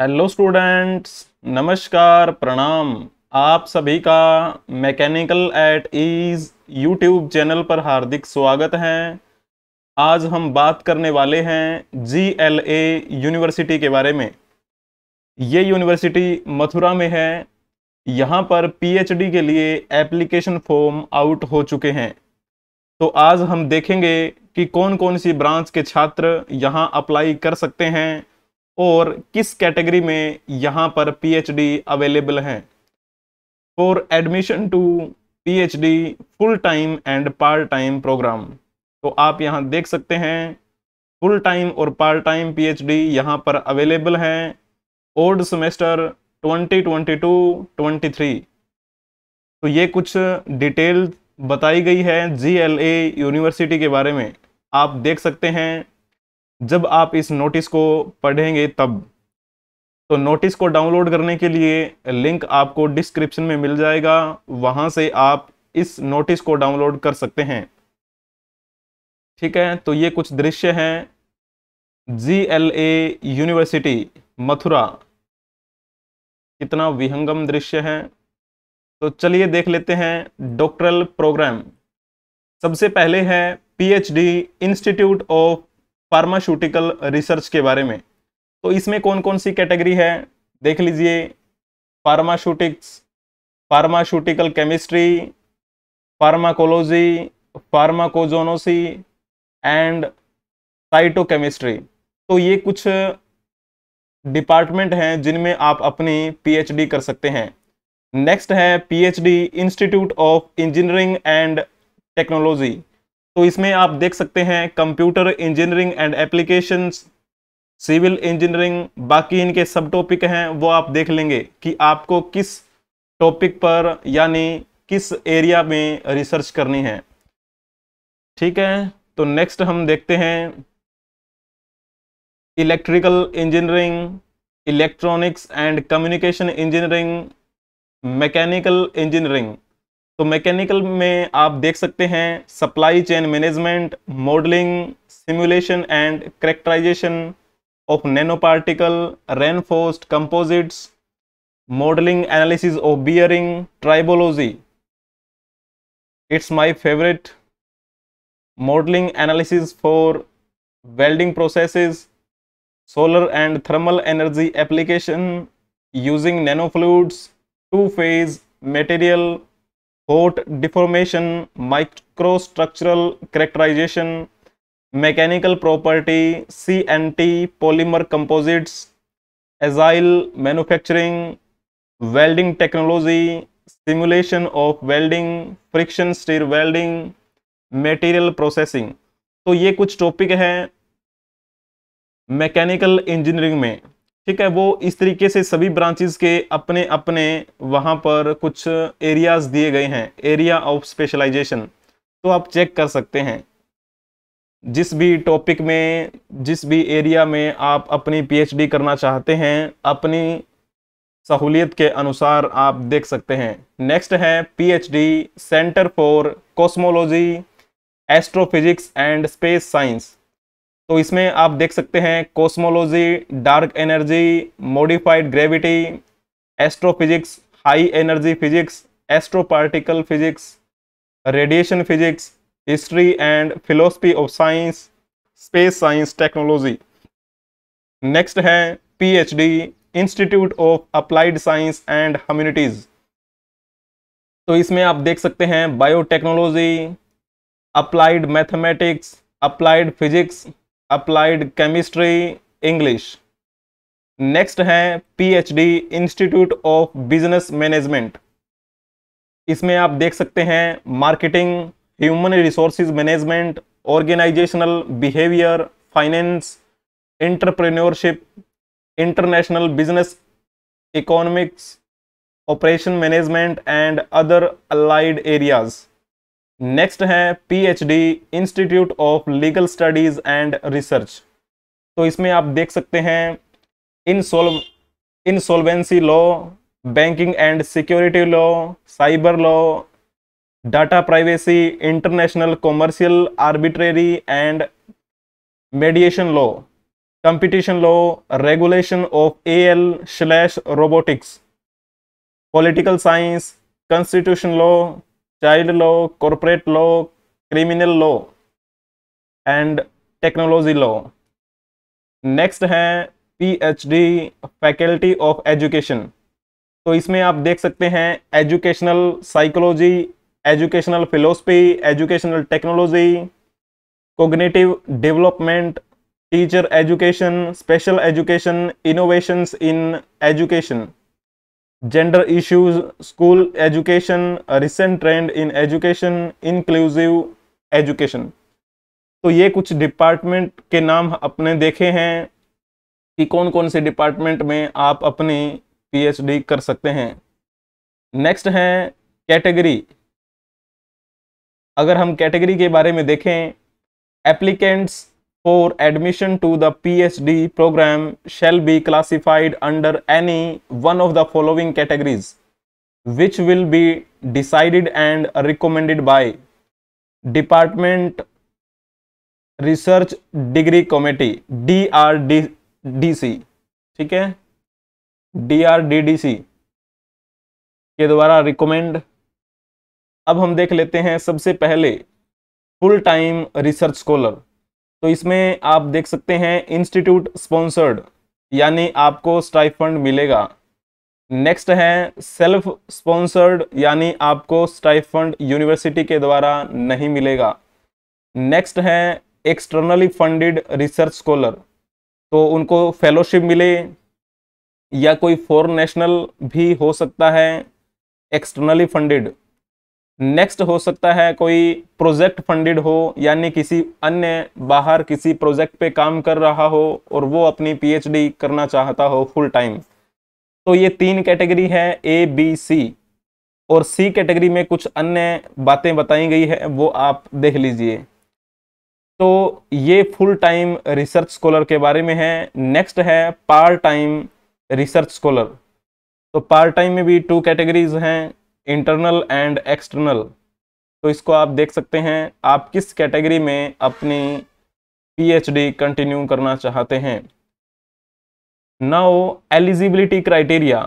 Hello students नमस्कार प्रणाम आप सभी का mechanical at ease YouTube channel पर हार्दिक स्वागत है आज हम बात करने वाले हैं जी एल ए यूनिवर्सिटी के बारे में ये यूनिवर्सिटी मथुरा में है यहाँ पर पीएचडी के लिए एप्लीकेशन फॉर्म आउट हो चुके हैं तो आज हम देखेंगे कि कौन कौन सी ब्रांच के छात्र यहाँ अप्लाई कर सकते हैं और किस कैटेगरी में यहाँ पर पीएचडी अवेलेबल हैं for admission to PhD full time and part time program तो आप यहाँ देख सकते हैं फुल टाइम और पार्ट टाइम पीएचडी यहाँ पर अवेलेबल हैं ओल्ड सेमेस्टर 2022-23 तो ये कुछ डिटेल बताई गई है जी यूनिवर्सिटी के बारे में आप देख सकते हैं जब आप इस नोटिस को पढ़ेंगे तब तो नोटिस को डाउनलोड करने के लिए लिंक आपको डिस्क्रिप्शन में मिल जाएगा वहां से आप इस नोटिस को डाउनलोड कर सकते हैं ठीक है तो ये कुछ दृश्य हैं G L A university Mathura कितना विहंगम दृश्य है तो चलिए देख लेते हैं डॉक्टरल प्रोग्राम सबसे पहले है PhD institute of pharmaceutical research के बारे में तो इसमें कौन कौन सी कैटेगरी है देख लीजिए pharmaceutics pharmaceutical chemistry pharmacology pharmacognosy and phytochemistry तो ये कुछ डिपार्टमेंट हैं जिनमें आप अपनी पीएचडी कर सकते हैं नेक्स्ट है PhD institute of engineering and technology तो इसमें आप देख सकते हैं computer engineering and applications civil engineering बाकी इनके सब टॉपिक हैं वो आप देख लेंगे कि आपको किस टॉपिक पर यानी किस एरिया में रिसर्च करनी है ठीक है तो नेक्स्ट हम देखते हैं electrical engineering electronics and communication engineering mechanical engineering तो मैकेनिकल में आप देख सकते हैं supply chain management modelling simulation and characterization of nano particle reinforced composites modelling analysis of bearing tribology it's my favourite modelling analysis for welding processes solar and thermal energy application using nano fluids two phase material hot deformation microstructural characterization mechanical property C N T polymer composites agile manufacturing welding technology simulation of welding friction stir welding material processing तो ये कुछ topic हैं mechanical engineering में ठीक है वो इस तरीके से सभी ब्रांचेस के अपने अपने वहाँ पर कुछ एरियाज दिए गए हैं एरिया ऑफ स्पेशलाइजेशन तो आप चेक कर सकते हैं जिस भी टॉपिक में जिस भी एरिया में आप अपनी पीएचडी करना चाहते हैं अपनी सहूलियत के अनुसार आप देख सकते हैं नेक्स्ट है PhD centre for cosmology astrophysics and space science तो इसमें आप देख सकते हैं cosmology dark energy modified gravity astrophysics high energy physics astro particle physics radiation physics history and philosophy of science space science technology next है PhD institute of applied science and humanities तो इसमें आप देख सकते हैं biotechnology applied mathematics applied physics applied chemistry English next है PhD institute of business management इसमें आप देख सकते हैं marketing human resource management organizational behaviour finance entrepreneurship international business economics operation management and other allied areas next है PhD institute of legal studies and research तो इसमें आप देख सकते हैं इन insolvency law banking and security law cyber law data privacy international commercial arbitrary and mediation law competition law regulation of A L slash robotics political science constitution law child law corporate law criminal law and technology law next हैं PhD faculty of education तो इसमें आप देख सकते हैं educational psychology educational philosophy educational technology cognitive development teacher education special education innovations in education gender issues, school education, a recent trend in education, inclusive education. तो ये कुछ डिपार्टमेंट के नाम अपने देखे हैं कि कौन कौन से डिपार्टमेंट में आप अपनी पीएचडी कर सकते हैं नेक्स्ट है कैटेगरी अगर हम कैटेगरी के बारे में देखें applicants for admission to the PhD program shall be classified under any one of the following categories, which will be decided and recommended by Department Research Degree Committee DRDC. ठीक है DRDDC के द्वारा recommend अब हम देख लेते हैं सबसे पहले फुल टाइम रिसर्च स्कॉलर तो इसमें आप देख सकते हैं इंस्टीट्यूट स्पॉन्सर्ड यानी आपको स्ट्राइक फंड मिलेगा नेक्स्ट है सेल्फ स्पॉन्सर्ड यानी आपको स्ट्राइक फंड यूनिवर्सिटी के द्वारा नहीं मिलेगा नेक्स्ट है एक्सटर्नली फंडेड रिसर्च स्कॉलर तो उनको फेलोशिप मिले या कोई फॉर नेशनल भी हो सकता है एक्सटर्नली फंडेड नेक्स्ट हो सकता है कोई प्रोजेक्ट फंडेड हो यानी किसी अन्य बाहर किसी प्रोजेक्ट पे काम कर रहा हो और वो अपनी पीएचडी करना चाहता हो फुल टाइम तो ये तीन कैटेगरी है ए बी सी और सी कैटेगरी में कुछ अन्य बातें बताई गई है वो आप देख लीजिए तो ये फुल टाइम रिसर्च स्कॉलर के बारे में है नेक्स्ट है पार्ट टाइम रिसर्च स्कॉलर तो पार्ट टाइम में भी टू कैटेगरीज हैं इंटरनल एंड एक्सटर्नल तो इसको आप देख सकते हैं आप किस कैटेगरी में अपनी पीएचडी कंटिन्यू करना चाहते हैं now eligibility criteria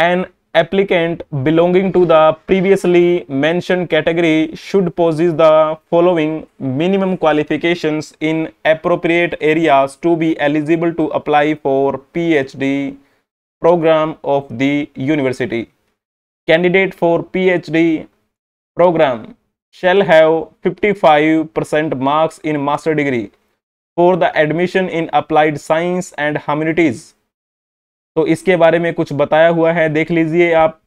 an applicant belonging to the previously mentioned category should possess the following minimum qualification in appropriate areas to be eligible to apply for P H D program of the university candidate for PhD program shall have 55% marks in master degree for the admission in applied science and humanities तो इसके बारे में कुछ बताया हुआ है देख लीजिए आप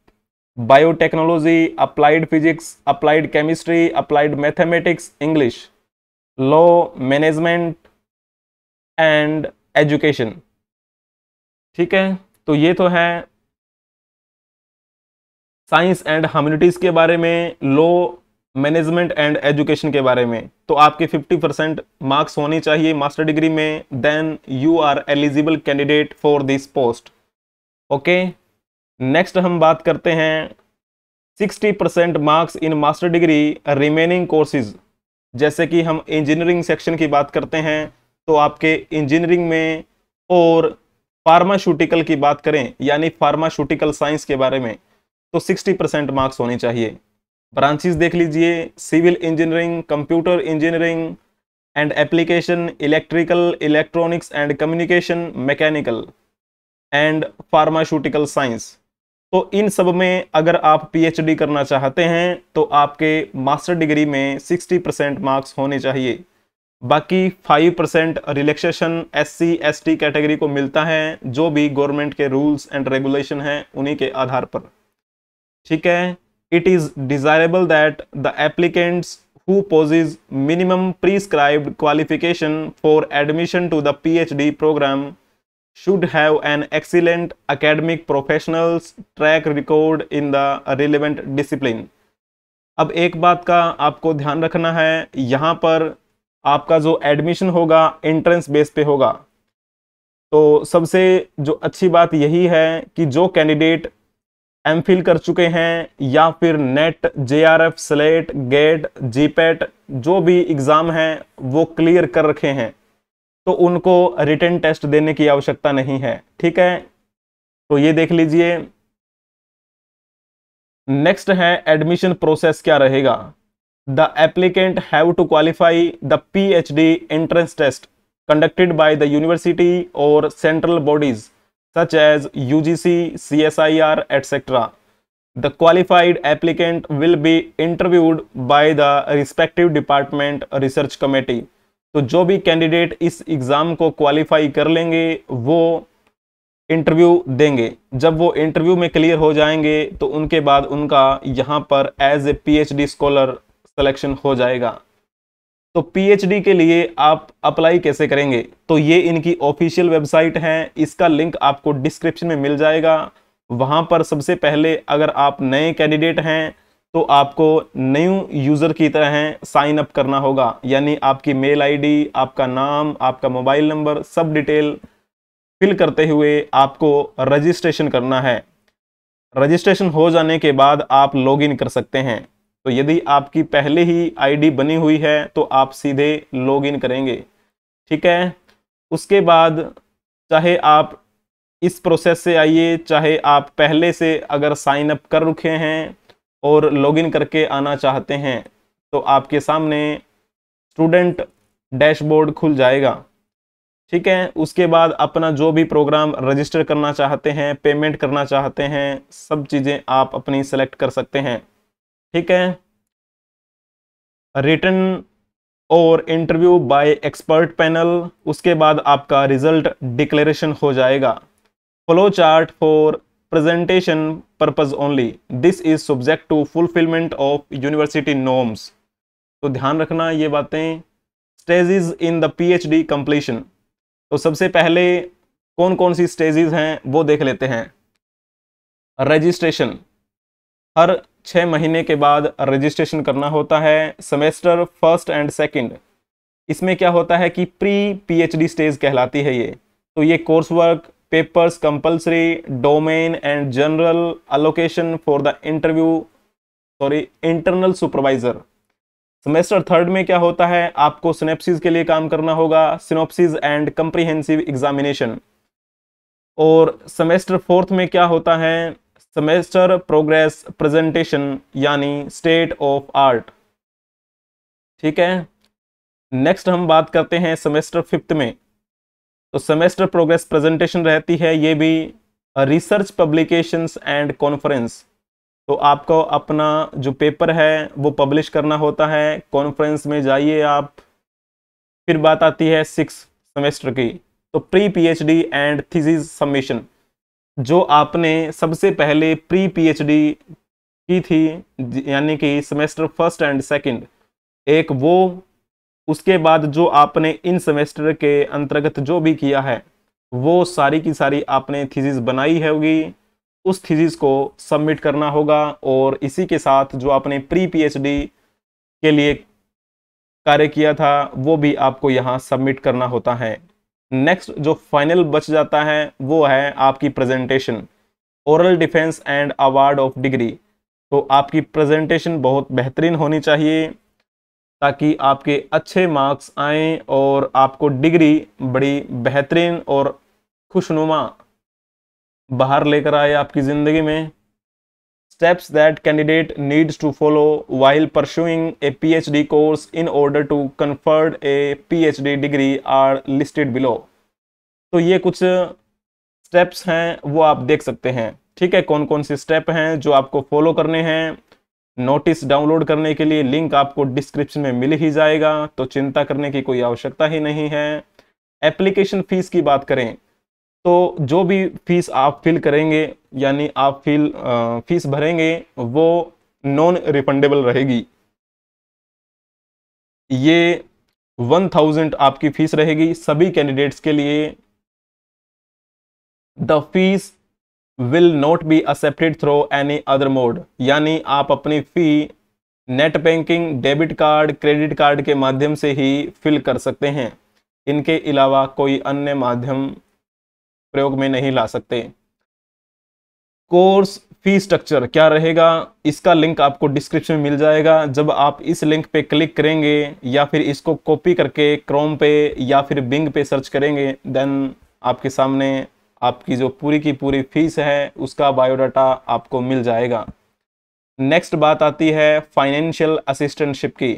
biotechnology applied physics applied chemistry applied mathematics English law management and education ठीक है तो ये तो है साइंस एंड ह्यूमनिटीज के बारे में लो मैनेजमेंट एंड एजुकेशन के बारे में तो आपके 50 परसेंट मार्क्स होने चाहिए मास्टर डिग्री में then you are eligible candidate for this post okay next हम बात करते हैं 60 percent marks in master degree remaining courses जैसे कि हम इंजीनियरिंग सेक्शन की बात करते हैं तो आपके इंजीनियरिंग में और फार्मास्यूटिकल की बात करें यानी फार्मास्यूटिकल साइंस के बारे में तो 60 परसेंट मार्क्स होने चाहिए ब्रांचेस देख लीजिए civil engineering computer engineering and application electrical electronics and communication mechanical and pharmaceutical science तो इन सब में अगर आप पीएचडी करना चाहते हैं तो आपके मास्टर डिग्री में 60 परसेंट मार्क्स होने चाहिए बाकी 5 percent relaxation S C S T category को मिलता है जो भी गवर्नमेंट के रूल्स एंड रेगुलेशन हैं उन्हीं के आधार पर ठीक है it is desirable that the applicants who possess minimum prescribed qualification for admission to the P H D program should have an excellent academic professionals track record in the relevant discipline अब एक बात का आपको ध्यान रखना है यहाँ पर आपका जो एडमिशन होगा एंट्रेंस बेस पे होगा तो सबसे जो अच्छी बात यही है कि जो कैंडिडेट एम कर चुके हैं या फिर NET J R F SLET GATE GPAT जो भी एग्ज़ाम हैं वो क्लियर कर रखे हैं तो उनको रिटर्न टेस्ट देने की आवश्यकता नहीं है ठीक है तो ये देख लीजिए नेक्स्ट है एडमिशन प्रोसेस क्या रहेगा the applicant have to qualify the PhD entrance test conducted by the university और central bodies such as UGC, CSIR, etc. The qualified applicant will be interviewed by the respective department research committee. तो जो भी candidate इस exam को qualify कर लेंगे वो interview देंगे जब वो इंटरव्यू में क्लियर हो जाएंगे तो उनके बाद उनका यहाँ पर as a PhD scholar selection हो जाएगा तो पीएचडी के लिए आप अप्लाई कैसे करेंगे तो ये इनकी ऑफिशियल वेबसाइट है इसका लिंक आपको डिस्क्रिप्शन में मिल जाएगा वहाँ पर सबसे पहले अगर आप नए कैंडिडेट हैं तो आपको न्यू यूज़र की तरह साइन अप करना होगा यानी आपकी मेल आईडी आपका नाम आपका मोबाइल नंबर सब डिटेल फिल करते हुए आपको रजिस्ट्रेशन करना है रजिस्ट्रेशन हो जाने के बाद आप लॉगिन कर सकते हैं तो यदि आपकी पहले ही आईडी बनी हुई है तो आप सीधे लॉगिन करेंगे ठीक है उसके बाद चाहे आप इस प्रोसेस से आइए चाहे आप पहले से अगर साइन अप कर रखे हैं और लॉगिन करके आना चाहते हैं तो आपके सामने स्टूडेंट डैशबोर्ड खुल जाएगा ठीक है उसके बाद अपना जो भी प्रोग्राम रजिस्टर करना चाहते हैं पेमेंट करना चाहते हैं सब चीज़ें आप अपनी सेलेक्ट कर सकते हैं ठीक है रिटर्न और इंटरव्यू बाय एक्सपर्ट पैनल उसके बाद आपका रिजल्ट डिक्लेरेशन हो जाएगा flow chart for presentation purpose only this is subject to fulfilment of university norms तो ध्यान रखना ये बातें stages in the PhD completion तो सबसे पहले कौन कौन सी स्टेजेस हैं वो देख लेते हैं रजिस्ट्रेशन हर छः महीने के बाद रजिस्ट्रेशन करना होता है सेमेस्टर फर्स्ट एंड सेकंड इसमें क्या होता है कि प्री पीएचडी स्टेज कहलाती है ये तो ये course work papers compulsory domain and general allocation for the interview sorry internal supervisor semester third में क्या होता है आपको सिनेप्सिस के लिए काम करना होगा सिनोप्सिस एंड कंप्रीहेंसिव एग्जामिनेशन और सेमेस्टर फोर्थ में क्या होता है सेमेस्टर प्रोग्रेस प्रेजेंटेशन यानी स्टेट ऑफ आर्ट ठीक है नेक्स्ट हम बात करते हैं सेमेस्टर फिफ्थ में तो सेमेस्टर प्रोग्रेस प्रेजेंटेशन रहती है ये भी रिसर्च पब्लिकेशंस एंड कॉन्फ्रेंस तो आपको अपना जो पेपर है वो पब्लिश करना होता है कॉन्फ्रेंस में जाइए आप फिर बात आती है सिक्स सेमेस्टर की तो pre PhD and thesis submission जो आपने सबसे पहले प्री पीएचडी की थी यानी कि सेमेस्टर फर्स्ट एंड सेकंड एक वो उसके बाद जो आपने इन सेमेस्टर के अंतर्गत जो भी किया है वो सारी की सारी आपने थीसिस बनाई होगी उस थीसिस को सबमिट करना होगा और इसी के साथ जो आपने प्री पीएचडी के लिए कार्य किया था वो भी आपको यहाँ सबमिट करना होता है नेक्स्ट जो फाइनल बच जाता है वो है आपकी presentation oral defence and award of degree तो आपकी प्रेजेंटेशन बहुत बेहतरीन होनी चाहिए ताकि आपके अच्छे मार्क्स आएँ और आपको डिग्री बड़ी बेहतरीन और खुशनुमा बाहर लेकर आए आपकी ज़िंदगी में steps that candidate needs to follow while pursuing a PhD course in order to confer a PhD degree are listed below. तो ये कुछ स्टेप्स हैं वो आप देख सकते हैं ठीक है कौन कौन से स्टेप हैं जो आपको फॉलो करने हैं नोटिस डाउनलोड करने के लिए लिंक आपको डिस्क्रिप्शन में मिल ही जाएगा तो चिंता करने की कोई आवश्यकता ही नहीं है एप्लीकेशन फीस की बात करें तो जो भी फीस आप फिल करेंगे यानी आप फिल फीस भरेंगे वो नॉन रिफंडेबल रहेगी ये वन थाउजेंड आपकी फीस रहेगी सभी कैंडिडेट्स के लिए the fees will not be accepted through any other mode यानी आप अपनी fee net banking debit card credit card के माध्यम से ही फिल कर सकते हैं इनके अलावा कोई अन्य माध्यम प्रयोग में नहीं ला सकते कोर्स फी स्ट्रक्चर क्या रहेगा इसका लिंक आपको डिस्क्रिप्शन में मिल जाएगा जब आप इस लिंक पे क्लिक करेंगे या फिर इसको कॉपी करके क्रोम पे या फिर बिंग पे सर्च करेंगे देन आपके सामने आपकी जो पूरी की पूरी फीस है उसका बायोडाटा आपको मिल जाएगा नेक्स्ट बात आती है फाइनेंशियल असिस्टेंटशिप की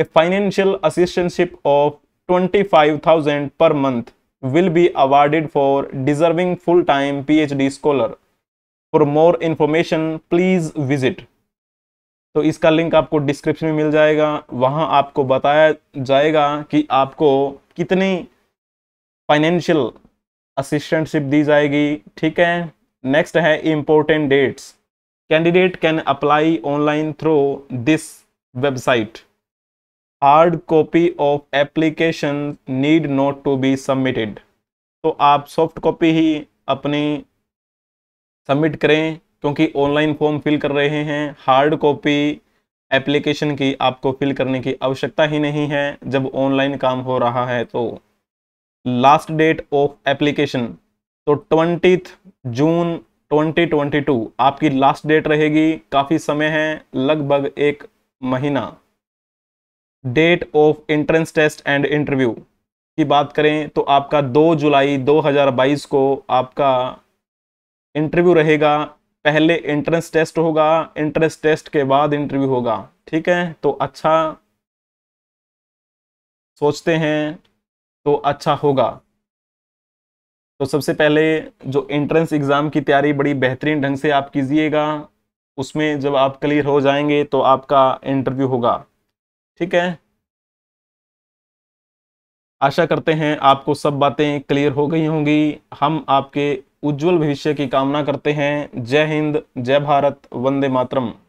a financial assistantship of twenty five thousand per month will be awarded for deserving full-time PhD scholar. For more information, please visit. तो इसका लिंक आपको डिस्क्रिप्शन में मिल जाएगा वहां आपको बताया जाएगा कि आपको कितनी फाइनेंशियल असिस्टेंटशिप दी जाएगी ठीक है नेक्स्ट है important dates candidate can apply online through this website hard copy of application need not to be submitted तो आप सॉफ्ट कॉपी ही अपनी सबमिट करें क्योंकि ऑनलाइन फॉर्म फिल कर रहे हैं हार्ड कॉपी एप्लीकेशन की आपको फिल करने की आवश्यकता ही नहीं है जब ऑनलाइन काम हो रहा है तो लास्ट डेट ऑफ एप्लीकेशन तो ट्वेंटी जून 2022 आपकी लास्ट डेट रहेगी काफ़ी समय है लगभग एक महीना date of entrance test and interview की बात करें तो आपका 2 जुलाई 2022 को आपका इंटरव्यू रहेगा पहले एंट्रेंस टेस्ट होगा एंट्रेंस टेस्ट के बाद इंटरव्यू होगा ठीक है तो अच्छा सोचते हैं तो अच्छा होगा तो सबसे पहले जो एंट्रेंस एग्ज़ाम की तैयारी बड़ी बेहतरीन ढंग से आप कीजिएगा उसमें जब आप क्लियर हो जाएंगे तो आपका इंटरव्यू होगा ठीक है आशा करते हैं आपको सब बातें क्लियर हो गई होंगी हम आपके उज्जवल भविष्य की कामना करते हैं जय हिंद जय भारत वंदे मातरम